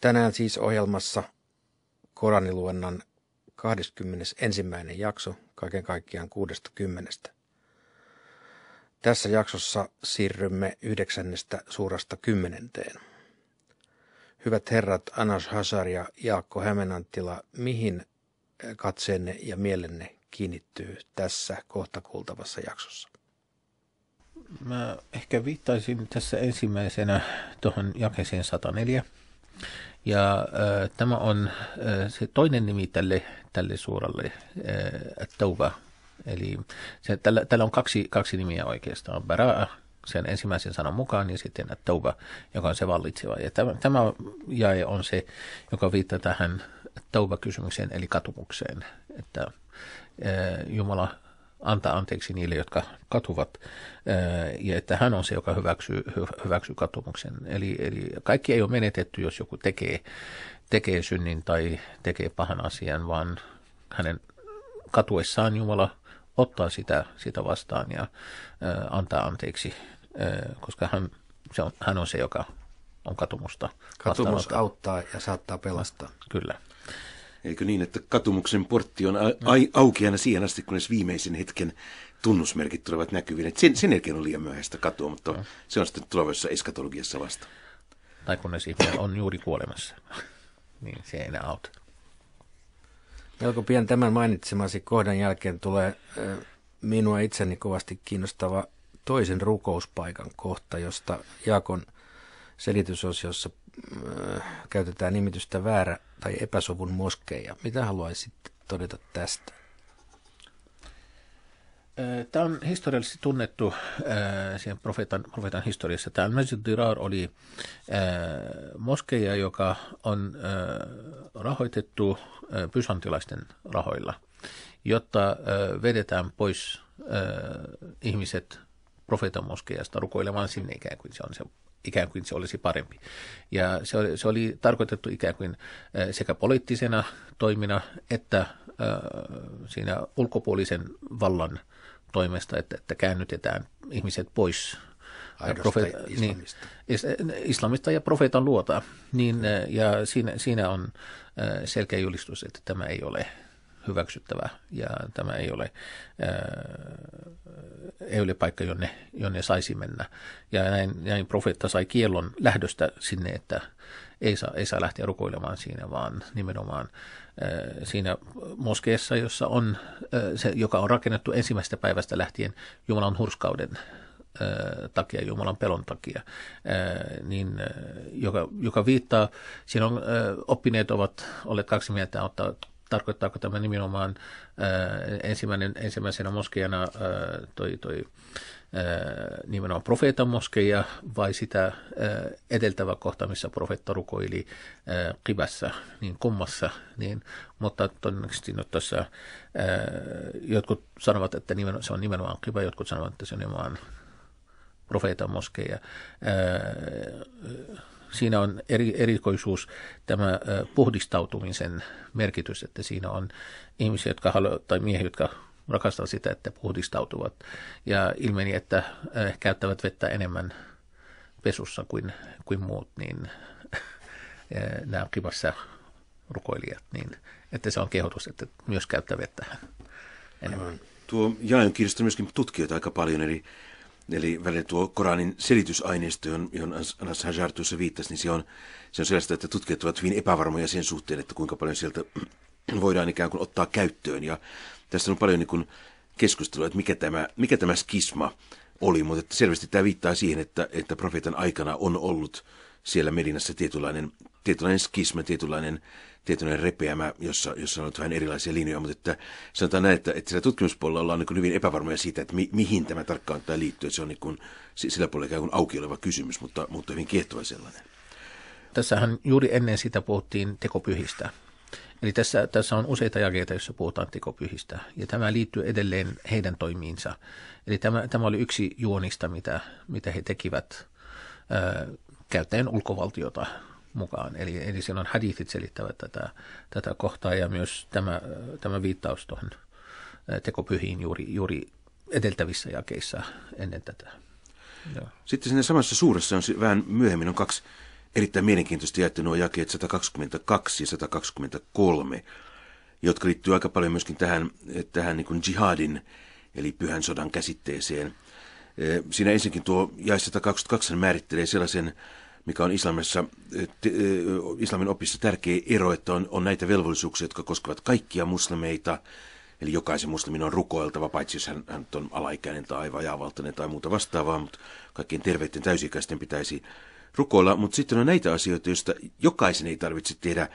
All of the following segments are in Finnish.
Tänään siis ohjelmassa Koraniluennan 21. jakso kaiken kaikkiaan 60. Tässä jaksossa siirrymme yhdeksännestä suurasta kymmenenteen. Hyvät herrat Anas Hazar ja Jaakko Hämenantila, mihin katseenne ja mielenne kiinnittyy tässä kohta kuultavassa jaksossa? Mä ehkä viittaisin tässä ensimmäisenä tuohon jakeseen 104– ja äh, tämä on äh, se toinen nimi tälle, tälle suuralle, äh, touva Eli se, tällä, tällä on kaksi, kaksi nimiä oikeastaan. Baraa, sen ensimmäisen sanan mukaan, ja sitten touva joka on se vallitseva. Ja tämä, tämä jae on se, joka viittaa tähän touva kysymykseen eli katumukseen, että Jumala antaa anteeksi niille, jotka katuvat, eh, ja että hän on se, joka hyväksyy, hyväksyy katumuksen. Eli, eli kaikki ei ole menetetty, jos joku tekee, tekee synnin tai tekee pahan asian, vaan hänen katuessaan Jumala ottaa sitä, sitä vastaan ja eh, antaa anteeksi, eh, koska hän, se on, hän on se, joka on katumusta. Katumus auttaa ja saattaa pelastaa. Kyllä. Eikö niin, että katumuksen portti on a- niin. a- auki aina siihen asti, kunnes viimeisen hetken tunnusmerkit tulevat näkyviin. sen, sen jälkeen on liian myöhäistä katua, mutta no. se on sitten tulevassa eskatologiassa vasta. Tai kunnes ihminen on juuri kuolemassa, niin se ei enää auta. Melko pian tämän mainitsemasi kohdan jälkeen tulee minua itseni kovasti kiinnostava toisen rukouspaikan kohta, josta Jaakon selitysosiossa käytetään nimitystä väärä tai epäsovun moskeija. Mitä haluaisit todeta tästä? Äh, Tämä on historiallisesti tunnettu äh, siihen profeetan, profeetan historiassa. Tämä Masjid Dirar oli äh, moskeija, joka on rahoitettu pysantilaisten rahoilla, jotta vedetään pois ihmiset profeetan moskeijasta rukoilemaan sinne ikään kuin se on se ikään kuin se olisi parempi. Ja se oli, se oli tarkoitettu ikään kuin eh, sekä poliittisena toimina että eh, siinä ulkopuolisen vallan toimesta, että, että käännytetään ihmiset pois eh, profeeta, niin, islamista. Niin, islamista ja profeetan luota. Niin, ja siinä, siinä on selkeä julistus, että tämä ei ole hyväksyttävää ja tämä ei ole, ää, ei ole paikka, jonne, jonne saisi mennä. Ja näin, näin profeetta sai kiellon lähdöstä sinne, että ei saa, ei saa lähteä rukoilemaan siinä, vaan nimenomaan ää, siinä moskeessa, jossa on, ää, se, joka on rakennettu ensimmäisestä päivästä lähtien Jumalan hurskauden takia, Jumalan pelon takia, niin, joka, joka viittaa, siinä on, oppineet ovat olleet kaksi mieltä, ottaa tarkoittaako tämä nimenomaan äh, ensimmäinen, ensimmäisenä moskejana äh, toi, toi äh, nimenomaan profeetan moskeija vai sitä äh, edeltävä kohta, missä profeetta rukoili äh, niin kummassa, niin, mutta todennäköisesti no, tuossa, äh, jotkut sanovat, että nimen, se on nimenomaan kiva, jotkut sanovat, että se on nimenomaan profeetan moskeija. Äh, siinä on eri, erikoisuus tämä puhdistautumisen merkitys, että siinä on ihmisiä, jotka haluavat, tai miehiä, jotka rakastavat sitä, että puhdistautuvat. Ja ilmeni, että käyttävät vettä enemmän pesussa kuin, kuin muut, niin nämä kivassa rukoilijat, niin että se on kehotus, että myös käyttää vettä enemmän. Tuo jae on myöskin tutkijoita aika paljon, eli Eli välillä tuo Koranin selitysaineisto, johon Anas Hajar tuossa viittasi, niin se on, se on sellaista, että tutkijat ovat hyvin epävarmoja sen suhteen, että kuinka paljon sieltä voidaan ikään kuin ottaa käyttöön. Ja tästä on paljon niin kuin keskustelua, että mikä tämä, mikä tämä skisma oli, mutta että selvästi tämä viittaa siihen, että, että profeetan aikana on ollut siellä Medinassa tietynlainen, tietynlainen skisma, tietynlainen tietynlainen repeämä, jossa, jossa on vähän erilaisia linjoja, mutta että sanotaan näin, että, että sillä tutkimuspuolella ollaan niin hyvin epävarmoja siitä, että mi, mihin tämä tarkkaan tämä liittyy. Että se on niin kuin, sillä puolella ikään kuin auki oleva kysymys, mutta, mutta hyvin kiehtova sellainen. Tässähän juuri ennen sitä puhuttiin tekopyhistä. Eli tässä, tässä on useita jakeita, joissa puhutaan tekopyhistä, ja tämä liittyy edelleen heidän toimiinsa. Eli tämä, tämä oli yksi juonista, mitä, mitä he tekivät ää, käyttäen ulkovaltiota mukaan. Eli, eli on hadithit selittävät tätä, tätä kohtaa ja myös tämä, tämä viittaus tuohon eh, tekopyhiin juuri, juuri edeltävissä jakeissa ennen tätä. Ja. Sitten siinä samassa suuressa on vähän myöhemmin on kaksi erittäin mielenkiintoista jaettu nuo jakeet 122 ja 123, jotka liittyy aika paljon myöskin tähän, eh, tähän niin jihadin eli pyhän sodan käsitteeseen. Eh, siinä ensinnäkin tuo jae 122 määrittelee sellaisen mikä on islamissa, eh, te, eh, islamin opissa tärkeä ero, että on, on näitä velvollisuuksia, jotka koskevat kaikkia muslimeita, Eli jokaisen muslimin on rukoiltava, paitsi jos hän, hän on alaikäinen tai vajaavaltainen tai muuta vastaavaa, mutta kaikkien terveiden täysikäisten pitäisi rukoilla. Mutta sitten on näitä asioita, joista jokaisen ei tarvitse tehdä.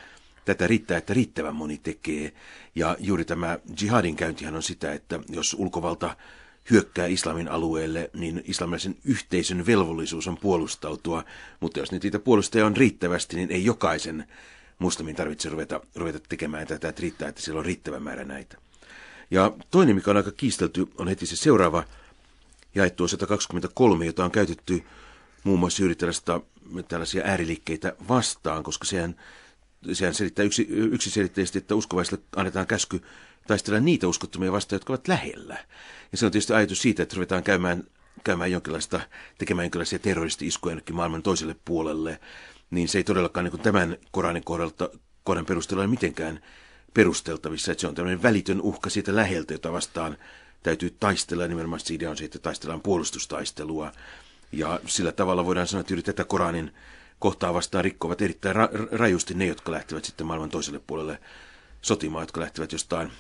Tätä riittää, että riittävän moni tekee. Ja juuri tämä jihadin käyntihän on sitä, että jos ulkovalta hyökkää islamin alueelle, niin islamilaisen yhteisön velvollisuus on puolustautua. Mutta jos niitä puolustajia on riittävästi, niin ei jokaisen muslimin tarvitse ruveta, ruveta tekemään tätä, että riittää, että siellä on riittävä määrä näitä. Ja toinen, mikä on aika kiistelty, on heti se seuraava jaettu 123, jota on käytetty muun muassa juuri tällaista, tällaisia ääriliikkeitä vastaan, koska sehän, sehän selittää yksi, yksiselitteisesti, että uskovaisille annetaan käsky taistella niitä uskottomia vastaan, jotka ovat lähellä. Ja se on tietysti ajatus siitä, että ruvetaan käymään, käymään jonkinlaista, tekemään jonkinlaisia terroristi-iskuja jonnekin maailman toiselle puolelle, niin se ei todellakaan niin tämän Koranin kohdalta, kohdan perusteella ole mitenkään perusteltavissa, että se on tämmöinen välitön uhka siitä läheltä, jota vastaan täytyy taistella. Nimenomaan se idea on se, että taistellaan puolustustaistelua. Ja sillä tavalla voidaan sanoa, että tätä Koranin kohtaa vastaan rikkovat erittäin ra- rajusti ne, jotka lähtevät sitten maailman toiselle puolelle sotimaan, jotka lähtevät jostain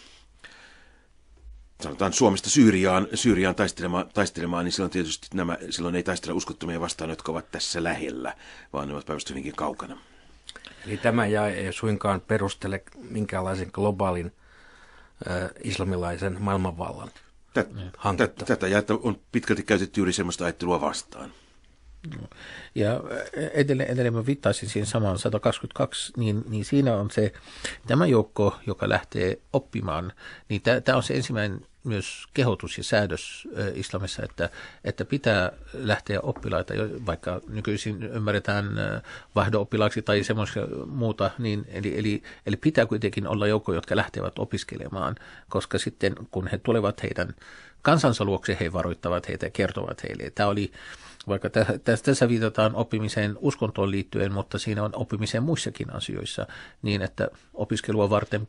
sanotaan Suomesta Syyriaan, Syyriaan taistelemaan, taistelemaan, niin silloin tietysti nämä, silloin ei taistella uskottomia vastaan, jotka ovat tässä lähellä, vaan ne ovat päivästä hyvinkin kaukana. Eli tämä jae ei suinkaan perustele minkäänlaisen globaalin äh, islamilaisen maailmanvallan Tätä tätä, Tätä jaetta on pitkälti käytetty juuri sellaista ajattelua vastaan. No. Ja edelleen, edelleen mä viittaisin siihen samaan 122, niin, niin siinä on se, tämä joukko, joka lähtee oppimaan, niin tämä on se ensimmäinen myös kehotus ja säädös islamissa, että, että pitää lähteä oppilaita, vaikka nykyisin ymmärretään vaihdo-oppilaaksi tai semmoista muuta, niin eli, eli, eli pitää kuitenkin olla joukko, jotka lähtevät opiskelemaan, koska sitten kun he tulevat heidän kansansa luokse, he varoittavat heitä ja kertovat heille. Tämä oli, vaikka tässä, tässä viitataan oppimiseen uskontoon liittyen, mutta siinä on oppimiseen muissakin asioissa, niin että opiskelua varten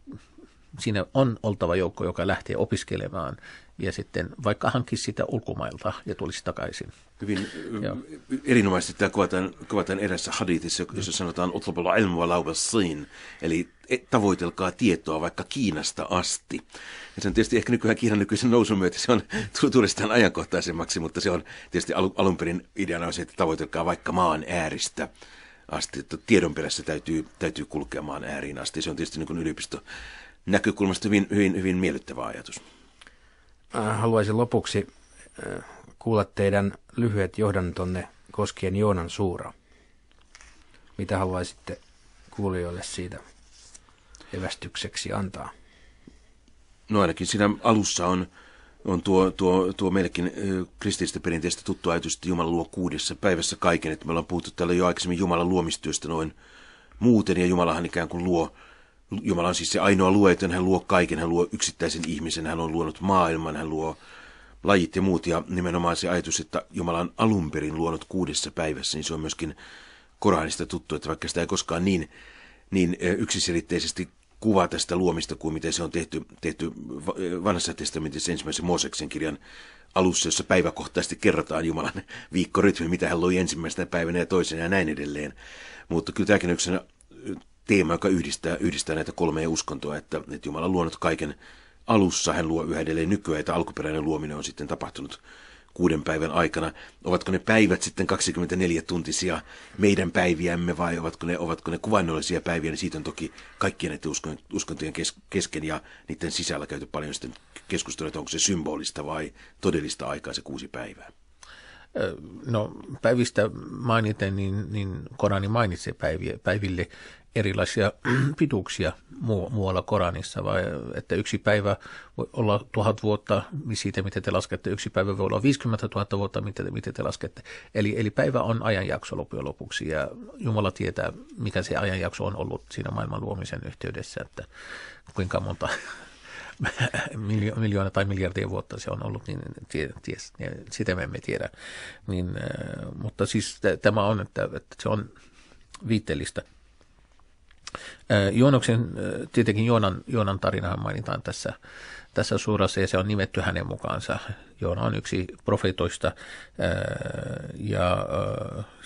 siinä on oltava joukko, joka lähtee opiskelemaan ja sitten vaikka hankisi sitä ulkomailta ja tulisi takaisin. Hyvin ja. erinomaisesti tämä kuvataan, kuvataan erässä haditissa, jossa sanotaan utluballa ilmua eli e, tavoitelkaa tietoa vaikka Kiinasta asti. Ja se on tietysti ehkä nykyään Kiinan nykyisen nousun myötä, se on tulistaan ajankohtaisemmaksi, mutta se on tietysti alu, alun perin ideana on se, että tavoitelkaa vaikka maan ääristä asti, että tiedon perässä täytyy, täytyy kulkea maan ääriin asti. Se on tietysti niin yliopisto näkökulmasta hyvin, hyvin, hyvin miellyttävä ajatus. Äh, haluaisin lopuksi äh, kuulla teidän lyhyet johdantonne koskien Joonan suura. Mitä haluaisitte kuulijoille siitä evästykseksi antaa? No ainakin siinä alussa on, on tuo, tuo, tuo meillekin kristillistä perinteistä tuttu ajatus, että Jumala luo kuudessa päivässä kaiken. Että me ollaan puhuttu täällä jo aikaisemmin Jumalan luomistyöstä noin muuten, ja Jumalahan ikään kuin luo Jumala on siis se ainoa luojaton, hän luo kaiken, hän luo yksittäisen ihmisen, hän on luonut maailman, hän luo lajit ja muut. Ja nimenomaan se ajatus, että Jumala on alun perin luonut kuudessa päivässä, niin se on myöskin Koranista tuttu, että vaikka sitä ei koskaan niin, niin e, yksiselitteisesti kuva tästä luomista kuin miten se on tehty, tehty e, vanhassa testamentissa ensimmäisen Mooseksen kirjan alussa, jossa päiväkohtaisesti kerrotaan Jumalan viikkorytmi, mitä hän loi ensimmäisenä päivänä ja toisena ja näin edelleen. Mutta kyllä tämäkin on yksi teema, joka yhdistää, yhdistää näitä kolmea uskontoa, että, että Jumala on luonut kaiken alussa, hän luo yhä edelleen nykyään, että alkuperäinen luominen on sitten tapahtunut kuuden päivän aikana. Ovatko ne päivät sitten 24 tuntisia meidän päiviämme vai ovatko ne, ovatko ne kuvainnollisia päiviä, niin siitä on toki kaikkien näiden uskontojen kesken ja niiden sisällä käyty paljon sitten keskustelua, että onko se symbolista vai todellista aikaa se kuusi päivää. No päivistä mainiten, niin, niin Korani mainitsee päiviä, päiville erilaisia pituuksia muualla Koranissa, vai että yksi päivä voi olla tuhat vuotta niin siitä, miten te laskette, yksi päivä voi olla 50 000 vuotta, miten, te, miten te laskette. Eli, eli päivä on ajanjakso loppujen lopuksi, ja Jumala tietää, mikä se ajanjakso on ollut siinä maailman luomisen yhteydessä, että kuinka monta miljoona tai miljardia vuotta se on ollut, niin tie, tie, sitä me emme tiedä. Niin, äh, mutta siis tämä on, että, että se on viitteellistä. Joonoksen, tietenkin Joonan, Joonan tarinahan mainitaan tässä, tässä suurassa ja se on nimetty hänen mukaansa. Joona on yksi profeetoista ja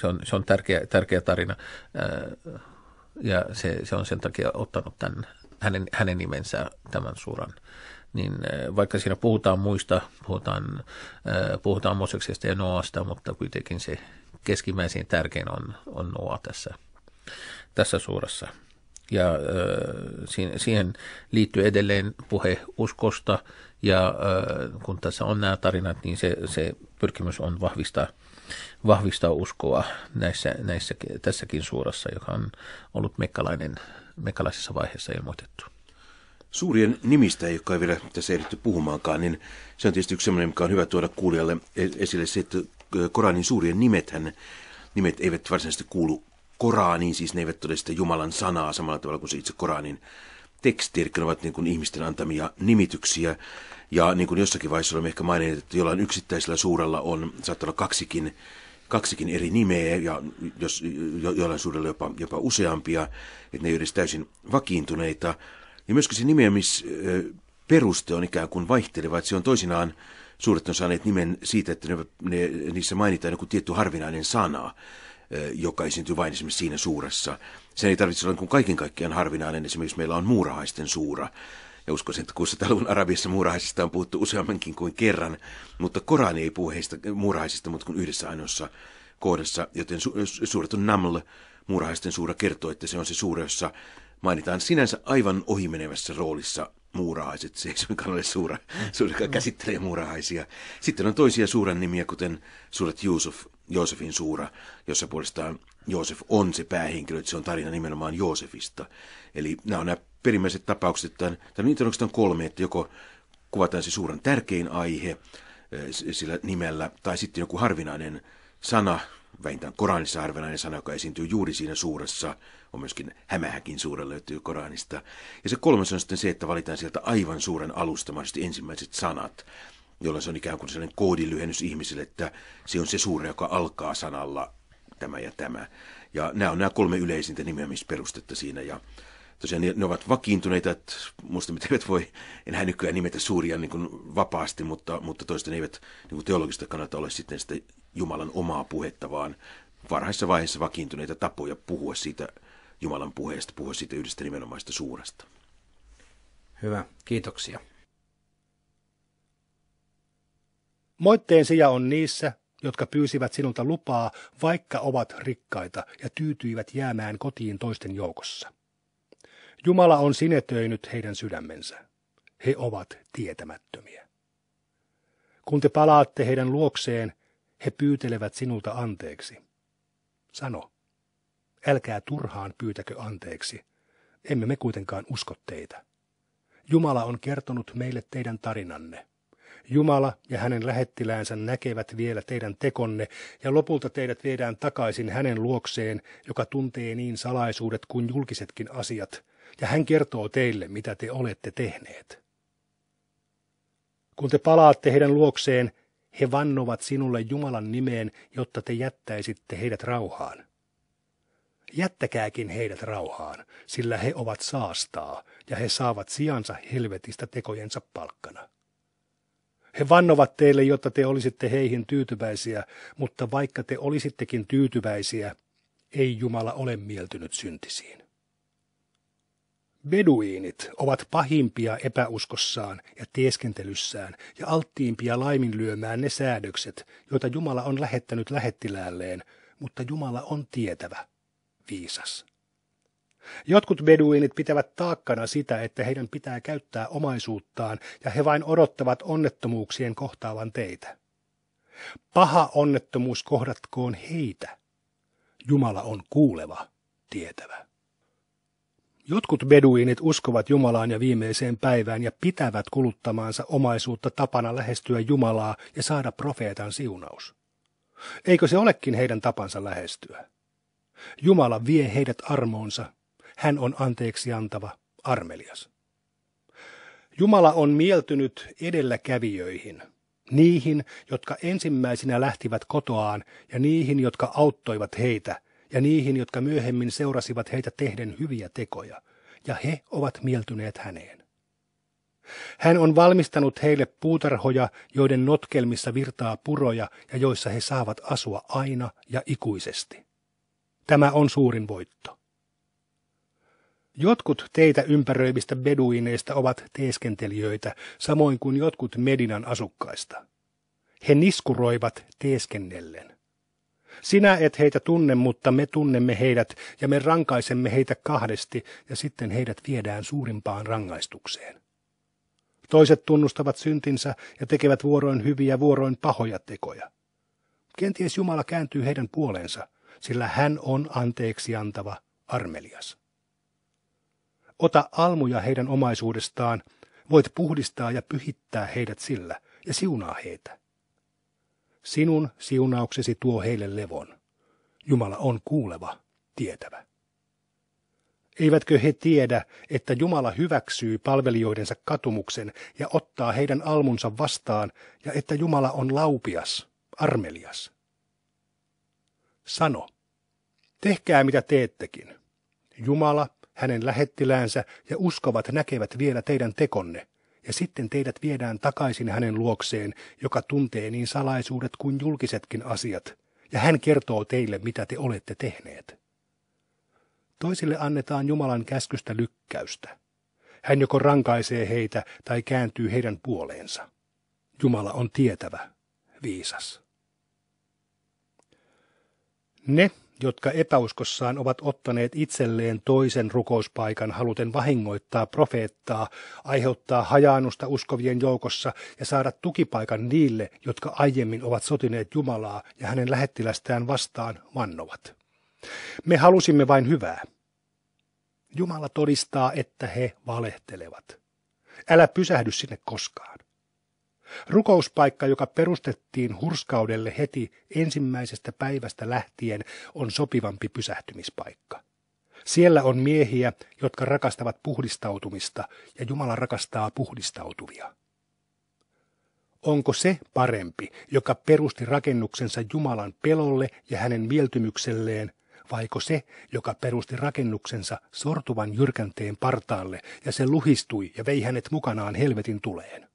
se on, se on tärkeä, tärkeä tarina ja se, se on sen takia ottanut tämän, hänen, hänen nimensä tämän suuran niin vaikka siinä puhutaan muista, puhutaan, puhutaan Moseksesta ja Noasta, mutta kuitenkin se keskimmäisiin tärkein on, on Noa tässä, tässä suurassa ja siihen liittyy edelleen puhe uskosta ja kun tässä on nämä tarinat, niin se, se pyrkimys on vahvistaa, vahvistaa uskoa näissä, näissä, tässäkin suurassa, joka on ollut mekkalainen, mekkalaisessa vaiheessa ilmoitettu. Suurien nimistä, jotka ei vielä tässä ehditty puhumaankaan, niin se on tietysti yksi sellainen, mikä on hyvä tuoda kuulijalle e-, esille se, että Koranin suurien nimethän, nimet eivät varsinaisesti kuulu Koraaniin, siis ne eivät todista Jumalan sanaa samalla tavalla kuin se itse Koraanin teksti, eli ne ovat niin kuin ihmisten antamia nimityksiä. Ja niin kuin jossakin vaiheessa olemme ehkä maininneet, että jollain yksittäisellä suurella on, saattaa olla kaksikin, kaksikin eri nimeä, ja jos, jo, jollain suurella jopa, jopa useampia, että ne ei ole edes täysin vakiintuneita. Ja myöskin se nimeämisperuste on ikään kuin vaihteleva, että se on toisinaan, suuret on saaneet nimen siitä, että ne, ne, niissä mainitaan joku tietty harvinainen sana joka esiintyy vain esimerkiksi siinä suuressa. Sen ei tarvitse olla niin kuin kaiken kaikkiaan harvinainen, esimerkiksi meillä on muurahaisten suura. Ja uskoisin, että 600-luvun Arabiassa muurahaisista on puhuttu useammankin kuin kerran, mutta Korani ei puhu heistä muurahaisista, mutta kuin yhdessä ainoassa kohdassa, joten su- suuret on Naml, muurahaisten suura kertoo, että se on se suura, jossa mainitaan sinänsä aivan ohimenevässä roolissa muurahaiset. Se ei suinkaan ole suura, suuri, joka käsittelee muurahaisia. Sitten on toisia suuran nimiä, kuten suuret Yusuf. Joosefin suura, jossa puolestaan Joosef on se päähenkilö, että se on tarina nimenomaan Joosefista. Eli nämä on nämä perimmäiset tapaukset, tämän, tämän niitä on oikeastaan kolme, että joko kuvataan se suuran tärkein aihe eh, sillä nimellä, tai sitten joku harvinainen sana, vähintään Koranissa harvinainen sana, joka esiintyy juuri siinä suuressa, on myöskin hämähäkin suure löytyy Koranista. Ja se kolmas on sitten se, että valitaan sieltä aivan suuren alusta ensimmäiset sanat jolla se on ikään kuin sellainen koodilyhennys ihmisille, että se on se suure, joka alkaa sanalla tämä ja tämä. Ja nämä on nämä kolme yleisintä nimeämisperustetta siinä. Ja tosiaan ne, ne ovat vakiintuneita, että musta me eivät voi enää nykyään nimetä suuria niin kuin vapaasti, mutta, mutta ne eivät niin kuin teologista kannalta ole sitten sitä Jumalan omaa puhetta, vaan varhaisessa vaiheessa vakiintuneita tapoja puhua siitä Jumalan puheesta, puhua siitä yhdestä nimenomaista suurasta. Hyvä, kiitoksia. Moitteen sija on niissä, jotka pyysivät sinulta lupaa, vaikka ovat rikkaita ja tyytyivät jäämään kotiin toisten joukossa. Jumala on sinetöinyt heidän sydämensä. He ovat tietämättömiä. Kun te palaatte heidän luokseen, he pyytelevät sinulta anteeksi. Sano, älkää turhaan pyytäkö anteeksi, emme me kuitenkaan usko teitä. Jumala on kertonut meille teidän tarinanne. Jumala ja hänen lähettiläänsä näkevät vielä teidän tekonne, ja lopulta teidät viedään takaisin hänen luokseen, joka tuntee niin salaisuudet kuin julkisetkin asiat, ja hän kertoo teille, mitä te olette tehneet. Kun te palaatte heidän luokseen, he vannovat sinulle Jumalan nimeen, jotta te jättäisitte heidät rauhaan. Jättäkääkin heidät rauhaan, sillä he ovat saastaa, ja he saavat sijansa helvetistä tekojensa palkkana. He vannovat teille, jotta te olisitte heihin tyytyväisiä, mutta vaikka te olisittekin tyytyväisiä, ei Jumala ole mieltynyt syntisiin. Beduiinit ovat pahimpia epäuskossaan ja teeskentelyssään ja alttiimpia laiminlyömään ne säädökset, joita Jumala on lähettänyt lähettiläälleen, mutta Jumala on tietävä, viisas. Jotkut beduinit pitävät taakkana sitä, että heidän pitää käyttää omaisuuttaan ja he vain odottavat onnettomuuksien kohtaavan teitä. Paha onnettomuus kohdatkoon heitä. Jumala on kuuleva, tietävä. Jotkut beduinit uskovat Jumalaan ja viimeiseen päivään ja pitävät kuluttamaansa omaisuutta tapana lähestyä Jumalaa ja saada profeetan siunaus. Eikö se olekin heidän tapansa lähestyä? Jumala vie heidät armoonsa hän on anteeksi antava, armelias. Jumala on mieltynyt edelläkävijöihin, niihin, jotka ensimmäisinä lähtivät kotoaan ja niihin, jotka auttoivat heitä ja niihin, jotka myöhemmin seurasivat heitä tehden hyviä tekoja, ja he ovat mieltyneet häneen. Hän on valmistanut heille puutarhoja, joiden notkelmissa virtaa puroja ja joissa he saavat asua aina ja ikuisesti. Tämä on suurin voitto. Jotkut teitä ympäröivistä beduineista ovat teeskentelijöitä, samoin kuin jotkut Medinan asukkaista. He niskuroivat teeskennellen. Sinä et heitä tunne, mutta me tunnemme heidät ja me rankaisemme heitä kahdesti ja sitten heidät viedään suurimpaan rangaistukseen. Toiset tunnustavat syntinsä ja tekevät vuoroin hyviä vuoroin pahoja tekoja. Kenties Jumala kääntyy heidän puoleensa, sillä hän on anteeksi antava armelias. Ota almuja heidän omaisuudestaan, voit puhdistaa ja pyhittää heidät sillä ja siunaa heitä. Sinun siunauksesi tuo heille levon. Jumala on kuuleva, tietävä. Eivätkö he tiedä, että Jumala hyväksyy palvelijoidensa katumuksen ja ottaa heidän almunsa vastaan, ja että Jumala on laupias, armelias? Sano, tehkää mitä teettekin. Jumala hänen lähettiläänsä ja uskovat näkevät vielä teidän tekonne, ja sitten teidät viedään takaisin hänen luokseen, joka tuntee niin salaisuudet kuin julkisetkin asiat, ja hän kertoo teille, mitä te olette tehneet. Toisille annetaan Jumalan käskystä lykkäystä. Hän joko rankaisee heitä tai kääntyy heidän puoleensa. Jumala on tietävä, viisas. Ne, jotka epäuskossaan ovat ottaneet itselleen toisen rukouspaikan haluten vahingoittaa profeettaa, aiheuttaa hajaannusta uskovien joukossa ja saada tukipaikan niille, jotka aiemmin ovat sotineet Jumalaa ja hänen lähettilästään vastaan vannovat. Me halusimme vain hyvää. Jumala todistaa, että he valehtelevat. Älä pysähdy sinne koskaan. Rukouspaikka, joka perustettiin hurskaudelle heti ensimmäisestä päivästä lähtien, on sopivampi pysähtymispaikka. Siellä on miehiä, jotka rakastavat puhdistautumista, ja Jumala rakastaa puhdistautuvia. Onko se parempi, joka perusti rakennuksensa Jumalan pelolle ja hänen mieltymykselleen, vaiko se, joka perusti rakennuksensa sortuvan jyrkänteen partaalle ja se luhistui ja vei hänet mukanaan helvetin tuleen?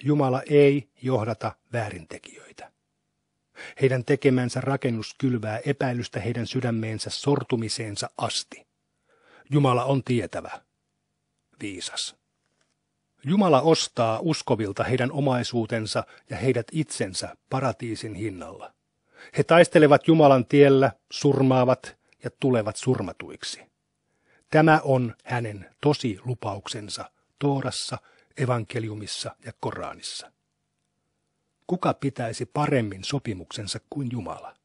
Jumala ei johdata väärintekijöitä. Heidän tekemänsä rakennus kylvää epäilystä heidän sydämeensä sortumiseensa asti. Jumala on tietävä, viisas. Jumala ostaa uskovilta heidän omaisuutensa ja heidät itsensä paratiisin hinnalla. He taistelevat Jumalan tiellä, surmaavat ja tulevat surmatuiksi. Tämä on hänen tosi lupauksensa Toorassa evankeliumissa ja Koranissa. Kuka pitäisi paremmin sopimuksensa kuin Jumala?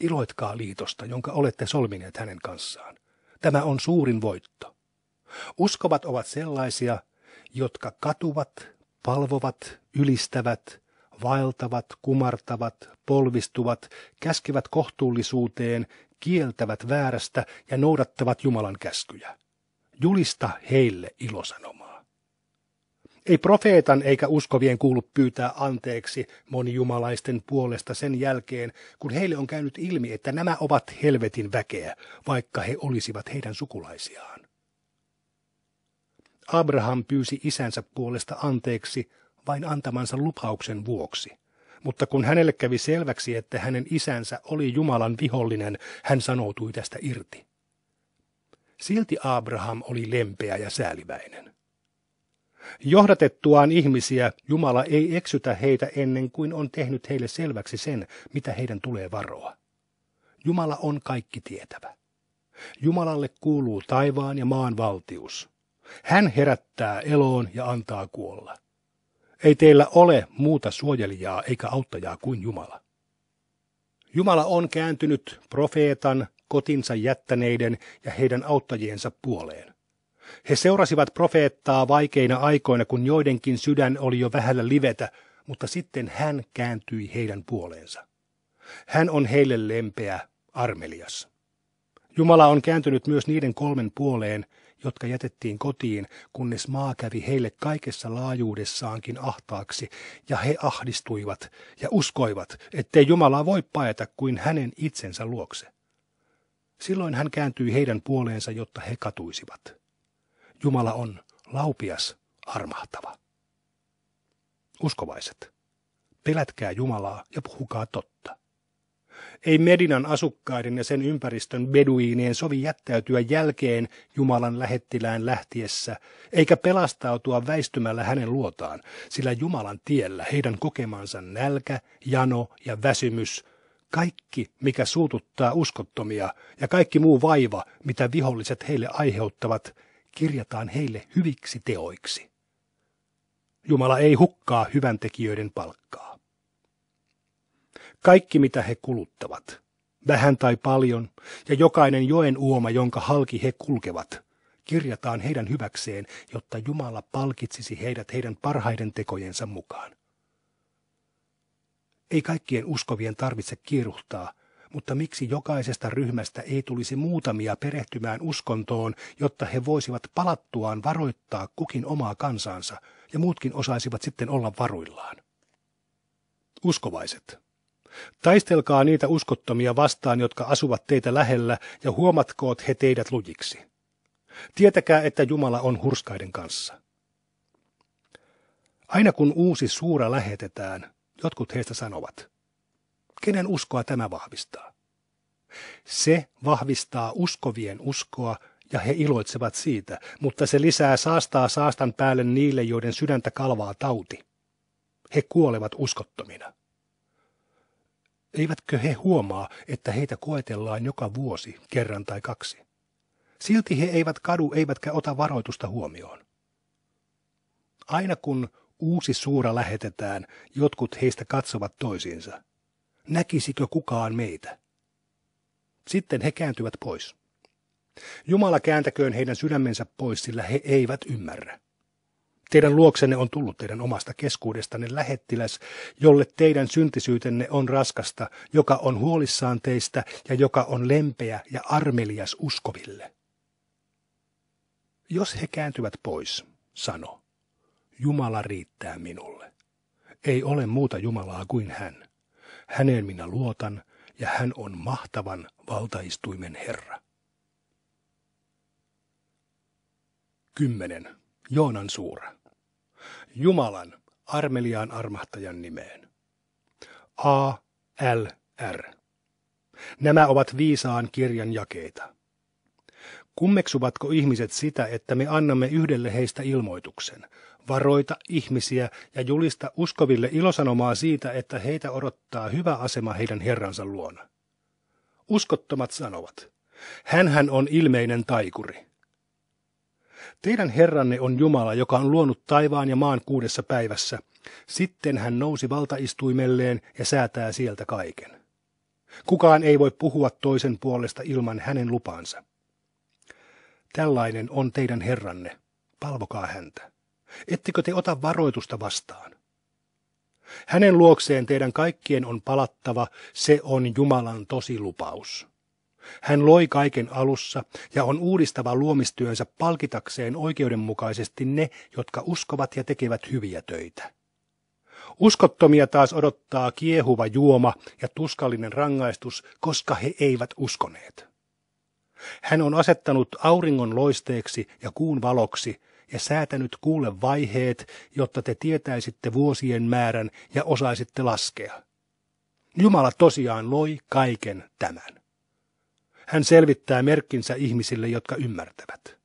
Iloitkaa liitosta, jonka olette solmineet hänen kanssaan. Tämä on suurin voitto. Uskovat ovat sellaisia, jotka katuvat, palvovat, ylistävät, vaeltavat, kumartavat, polvistuvat, käskevät kohtuullisuuteen, kieltävät väärästä ja noudattavat Jumalan käskyjä. Julista heille ilosanoma. Ei profeetan eikä uskovien kuulu pyytää anteeksi monijumalaisten puolesta sen jälkeen, kun heille on käynyt ilmi, että nämä ovat helvetin väkeä, vaikka he olisivat heidän sukulaisiaan. Abraham pyysi isänsä puolesta anteeksi vain antamansa lupauksen vuoksi. Mutta kun hänelle kävi selväksi, että hänen isänsä oli Jumalan vihollinen, hän sanoutui tästä irti. Silti Abraham oli lempeä ja sääliväinen. Johdatettuaan ihmisiä Jumala ei eksytä heitä ennen kuin on tehnyt heille selväksi sen, mitä heidän tulee varoa. Jumala on kaikki tietävä. Jumalalle kuuluu taivaan ja maan valtius. Hän herättää eloon ja antaa kuolla. Ei teillä ole muuta suojelijaa eikä auttajaa kuin Jumala. Jumala on kääntynyt profeetan, kotinsa jättäneiden ja heidän auttajiensa puoleen. He seurasivat profeettaa vaikeina aikoina, kun joidenkin sydän oli jo vähällä livetä, mutta sitten hän kääntyi heidän puoleensa. Hän on heille lempeä, armelias. Jumala on kääntynyt myös niiden kolmen puoleen, jotka jätettiin kotiin, kunnes maa kävi heille kaikessa laajuudessaankin ahtaaksi, ja he ahdistuivat ja uskoivat, ettei Jumala voi paeta kuin hänen itsensä luokse. Silloin hän kääntyi heidän puoleensa, jotta he katuisivat. Jumala on laupias, armahtava. Uskovaiset, pelätkää Jumalaa ja puhukaa totta. Ei Medinan asukkaiden ja sen ympäristön beduiinien sovi jättäytyä jälkeen Jumalan lähettilään lähtiessä, eikä pelastautua väistymällä hänen luotaan, sillä Jumalan tiellä heidän kokemansa nälkä, jano ja väsymys, kaikki mikä suututtaa uskottomia ja kaikki muu vaiva, mitä viholliset heille aiheuttavat, kirjataan heille hyviksi teoiksi. Jumala ei hukkaa hyvän tekijöiden palkkaa. Kaikki mitä he kuluttavat, vähän tai paljon, ja jokainen joen uoma, jonka halki he kulkevat, kirjataan heidän hyväkseen, jotta Jumala palkitsisi heidät heidän parhaiden tekojensa mukaan. Ei kaikkien uskovien tarvitse kiiruhtaa mutta miksi jokaisesta ryhmästä ei tulisi muutamia perehtymään uskontoon, jotta he voisivat palattuaan varoittaa kukin omaa kansansa, ja muutkin osaisivat sitten olla varuillaan? Uskovaiset. Taistelkaa niitä uskottomia vastaan, jotka asuvat teitä lähellä, ja huomatkoot he teidät lujiksi. Tietäkää, että Jumala on hurskaiden kanssa. Aina kun uusi suura lähetetään, jotkut heistä sanovat – Kenen uskoa tämä vahvistaa? Se vahvistaa uskovien uskoa ja he iloitsevat siitä, mutta se lisää saastaa saastan päälle niille, joiden sydäntä kalvaa tauti. He kuolevat uskottomina. Eivätkö he huomaa, että heitä koetellaan joka vuosi kerran tai kaksi? Silti he eivät kadu eivätkä ota varoitusta huomioon. Aina kun uusi suura lähetetään, jotkut heistä katsovat toisiinsa näkisikö kukaan meitä? Sitten he kääntyvät pois. Jumala kääntäköön heidän sydämensä pois, sillä he eivät ymmärrä. Teidän luoksenne on tullut teidän omasta keskuudestanne lähettiläs, jolle teidän syntisyytenne on raskasta, joka on huolissaan teistä ja joka on lempeä ja armelias uskoville. Jos he kääntyvät pois, sano, Jumala riittää minulle. Ei ole muuta Jumalaa kuin hän. Häneen minä luotan, ja hän on mahtavan valtaistuimen Herra. 10. Joonan suura. Jumalan, armeliaan armahtajan nimeen. A. L. R. Nämä ovat viisaan kirjan jakeita. Kummeksuvatko ihmiset sitä, että me annamme yhdelle heistä ilmoituksen? Varoita ihmisiä ja julista uskoville ilosanomaa siitä, että heitä odottaa hyvä asema heidän herransa luona. Uskottomat sanovat, hänhän on ilmeinen taikuri. Teidän herranne on Jumala, joka on luonut taivaan ja maan kuudessa päivässä. Sitten hän nousi valtaistuimelleen ja säätää sieltä kaiken. Kukaan ei voi puhua toisen puolesta ilman hänen lupansa. Tällainen on teidän herranne, palvokaa häntä. Ettekö te ota varoitusta vastaan? Hänen luokseen teidän kaikkien on palattava, se on Jumalan tosi lupaus. Hän loi kaiken alussa ja on uudistava luomistyönsä palkitakseen oikeudenmukaisesti ne, jotka uskovat ja tekevät hyviä töitä. Uskottomia taas odottaa kiehuva juoma ja tuskallinen rangaistus, koska he eivät uskoneet. Hän on asettanut auringon loisteeksi ja kuun valoksi ja säätänyt kuulle vaiheet, jotta te tietäisitte vuosien määrän ja osaisitte laskea. Jumala tosiaan loi kaiken tämän. Hän selvittää merkkinsä ihmisille, jotka ymmärtävät.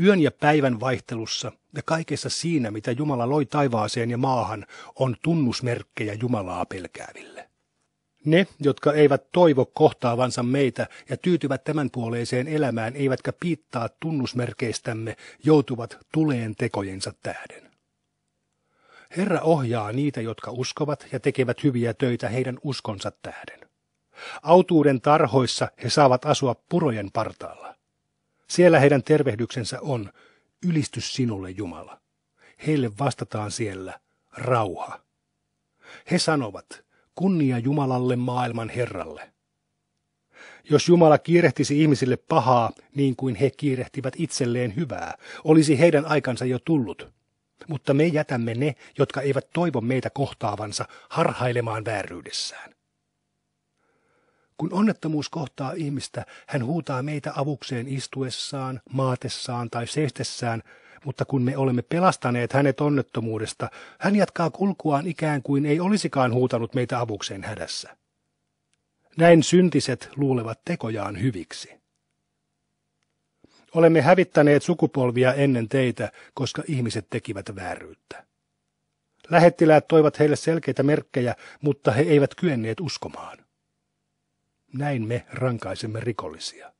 Yön ja päivän vaihtelussa ja kaikessa siinä, mitä Jumala loi taivaaseen ja maahan, on tunnusmerkkejä Jumalaa pelkääville. Ne, jotka eivät toivo kohtaavansa meitä ja tyytyvät tämän puoleiseen elämään eivätkä piittaa tunnusmerkeistämme, joutuvat tuleen tekojensa tähden. Herra ohjaa niitä, jotka uskovat ja tekevät hyviä töitä heidän uskonsa tähden. Autuuden tarhoissa he saavat asua purojen partaalla. Siellä heidän tervehdyksensä on, ylistys sinulle Jumala. Heille vastataan siellä, rauha. He sanovat, Kunnia Jumalalle maailman Herralle. Jos Jumala kiirehtisi ihmisille pahaa niin kuin he kiirehtivät itselleen hyvää, olisi heidän aikansa jo tullut. Mutta me jätämme ne, jotka eivät toivo meitä kohtaavansa, harhailemaan vääryydessään. Kun onnettomuus kohtaa ihmistä, hän huutaa meitä avukseen istuessaan, maatessaan tai seistessään – mutta kun me olemme pelastaneet hänet onnettomuudesta, hän jatkaa kulkuaan ikään kuin ei olisikaan huutanut meitä avukseen hädässä. Näin syntiset luulevat tekojaan hyviksi. Olemme hävittäneet sukupolvia ennen teitä, koska ihmiset tekivät vääryyttä. Lähettiläät toivat heille selkeitä merkkejä, mutta he eivät kyenneet uskomaan. Näin me rankaisemme rikollisia.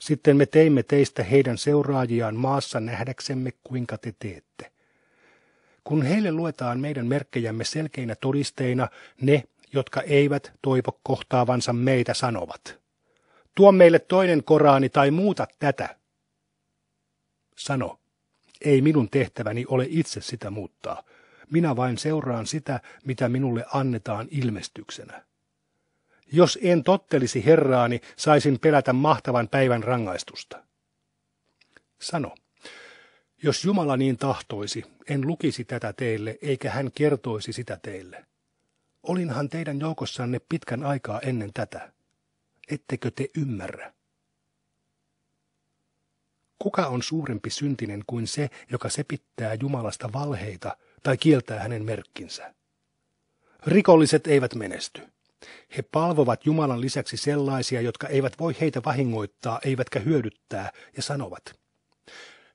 Sitten me teimme teistä heidän seuraajiaan maassa nähdäksemme, kuinka te teette. Kun heille luetaan meidän merkkejämme selkeinä todisteina, ne, jotka eivät toivo kohtaavansa meitä, sanovat. Tuo meille toinen koraani tai muuta tätä. Sano, ei minun tehtäväni ole itse sitä muuttaa. Minä vain seuraan sitä, mitä minulle annetaan ilmestyksenä. Jos en tottelisi Herraani, saisin pelätä mahtavan päivän rangaistusta. Sano, jos Jumala niin tahtoisi, en lukisi tätä teille, eikä hän kertoisi sitä teille. Olinhan teidän joukossanne pitkän aikaa ennen tätä. Ettekö te ymmärrä? Kuka on suurempi syntinen kuin se, joka sepittää Jumalasta valheita tai kieltää hänen merkkinsä? Rikolliset eivät menesty. He palvovat Jumalan lisäksi sellaisia, jotka eivät voi heitä vahingoittaa eivätkä hyödyttää, ja sanovat.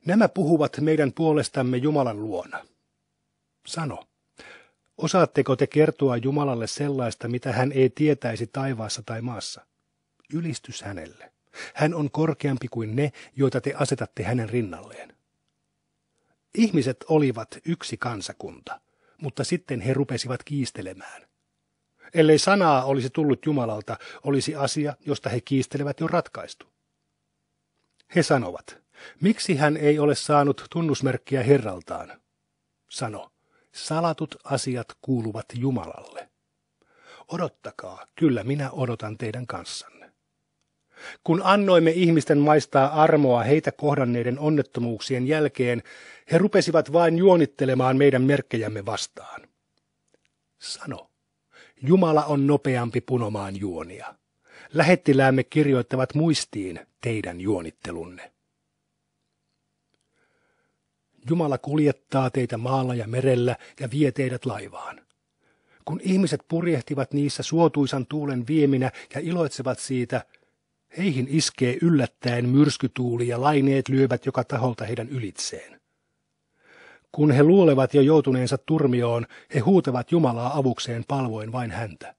Nämä puhuvat meidän puolestamme Jumalan luona. Sano, osaatteko te kertoa Jumalalle sellaista, mitä hän ei tietäisi taivaassa tai maassa? Ylistys hänelle. Hän on korkeampi kuin ne, joita te asetatte hänen rinnalleen. Ihmiset olivat yksi kansakunta, mutta sitten he rupesivat kiistelemään. Ellei sanaa olisi tullut Jumalalta, olisi asia, josta he kiistelevät jo ratkaistu. He sanovat, miksi hän ei ole saanut tunnusmerkkiä Herraltaan? Sano, salatut asiat kuuluvat Jumalalle. Odottakaa, kyllä minä odotan teidän kanssanne. Kun annoimme ihmisten maistaa armoa heitä kohdanneiden onnettomuuksien jälkeen, he rupesivat vain juonittelemaan meidän merkkejämme vastaan. Sano, Jumala on nopeampi punomaan juonia. Lähettiläämme kirjoittavat muistiin teidän juonittelunne. Jumala kuljettaa teitä maalla ja merellä ja vie teidät laivaan. Kun ihmiset purjehtivat niissä suotuisan tuulen vieminä ja iloitsevat siitä, heihin iskee yllättäen myrskytuuli ja laineet lyövät joka taholta heidän ylitseen. Kun he luulevat jo joutuneensa turmioon, he huutavat Jumalaa avukseen palvoen vain häntä.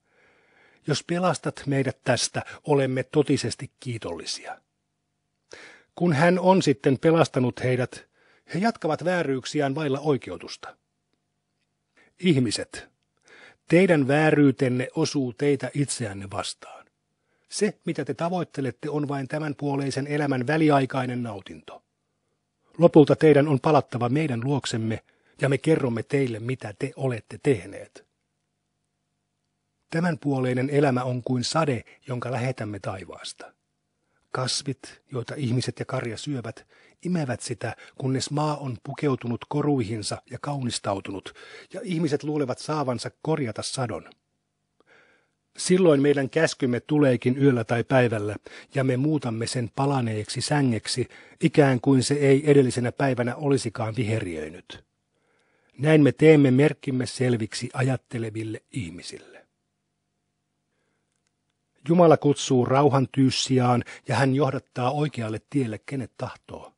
Jos pelastat meidät tästä, olemme totisesti kiitollisia. Kun hän on sitten pelastanut heidät, he jatkavat vääryyksiään vailla oikeutusta. Ihmiset, teidän vääryytenne osuu teitä itseänne vastaan. Se, mitä te tavoittelette, on vain tämän puoleisen elämän väliaikainen nautinto. Lopulta teidän on palattava meidän luoksemme, ja me kerromme teille, mitä te olette tehneet. Tämän puoleinen elämä on kuin sade, jonka lähetämme taivaasta. Kasvit, joita ihmiset ja karja syövät, imevät sitä, kunnes maa on pukeutunut koruihinsa ja kaunistautunut, ja ihmiset luulevat saavansa korjata sadon. Silloin meidän käskymme tuleekin yöllä tai päivällä, ja me muutamme sen palaneeksi sängeksi, ikään kuin se ei edellisenä päivänä olisikaan viheriöinyt. Näin me teemme merkkimme selviksi ajatteleville ihmisille. Jumala kutsuu rauhan tyyssiaan ja hän johdattaa oikealle tielle kenet tahtoo.